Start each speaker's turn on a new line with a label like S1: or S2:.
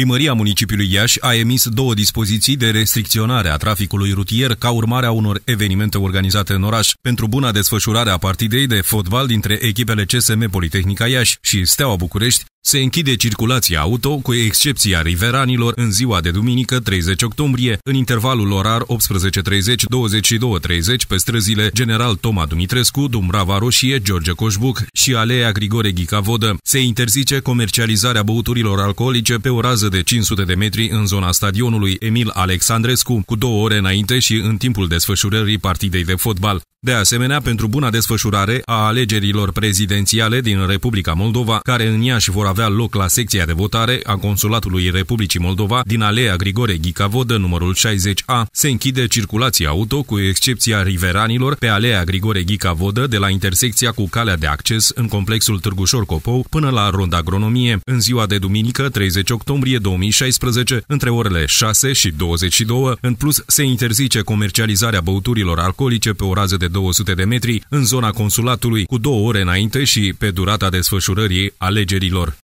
S1: Primăria municipiului Iași a emis două dispoziții de restricționare a traficului rutier ca urmare a unor evenimente organizate în oraș pentru buna desfășurare a partidei de fotbal dintre echipele CSM Politehnica Iași și Steaua București, se închide circulația auto, cu excepția riveranilor, în ziua de duminică 30 octombrie, în intervalul orar 18.30-22.30 pe străzile General Toma Dumitrescu, Dumbrava Roșie, George Coșbuc și Alea Grigore Ghicavodă. Se interzice comercializarea băuturilor alcoolice pe o rază de 500 de metri în zona stadionului Emil Alexandrescu, cu două ore înainte și în timpul desfășurării partidei de fotbal. De asemenea, pentru buna desfășurare a alegerilor prezidențiale din Republica Moldova, care în ea și vor avea loc la secția de votare a Consulatului Republicii Moldova din Alea Grigore Ghicavodă, numărul 60A, se închide circulația auto cu excepția riveranilor pe Alea Grigore Ghicavodă de la intersecția cu calea de acces în complexul Târgușor Copou până la Ronda Agronomie, în ziua de duminică 30 octombrie 2016, între orele 6 și 22. În plus, se interzice comercializarea băuturilor alcoolice pe o rază de 200 de metri în zona consulatului cu două ore înainte și pe durata desfășurării alegerilor.